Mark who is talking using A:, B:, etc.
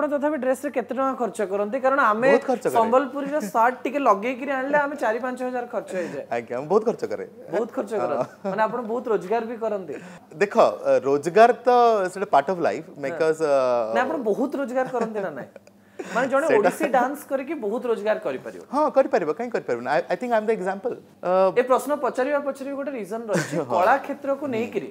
A: ଆପଣ ତଥାପି ଡ୍ରେସରେ କେତେ ଟଙ୍କା ଖର୍ଚ୍ଚ କରନ୍ତି କାରଣ ଆମେ ସମ୍ବଲପୁରୀର ସାର୍ଟ ଟିକେ ଲଗେଇକିରି ଆଣିଲେ ଆମେ ଚାରି ପାଞ୍ଚ ହଜାର ଖର୍ଚ୍ଚ ହେଇଯାଏ
B: ଆଜ୍ଞା ମୁଁ ବହୁତ ଖର୍ଚ୍ଚ କରେ
A: ବହୁତ ଖର୍ଚ୍ଚ କରନ୍ତି ମାନେ ଆପଣ ବହୁତ ରୋଜଗାର ବି କରନ୍ତି ଦେଖ ରୋଜଗାର
B: ତ ସେଟା ପାର୍ଟ ଅଫ ଲାଇଫ ବିକଜ ନା ଆପଣ
A: ବହୁତ ରୋଜଗାର କରନ୍ତି ନା ନାଇଁ ମାନେ ଜଣେ ଓଡ଼ିଶୀ ଡାନ୍ସ କରିକି ବହୁତ ରୋଜଗାର କରିପାରିବ ହଁ କରିପାରିବ କାହିଁକି କରିପାରିବ I think I am the example ଏ ପ୍ରଶ୍ନ ପଚାରିବା ପଛରେ ଗୋଟେ ରିଜନ ରହିଛି କଳା କ୍ଷେତ୍ରକୁ ନେଇକିରି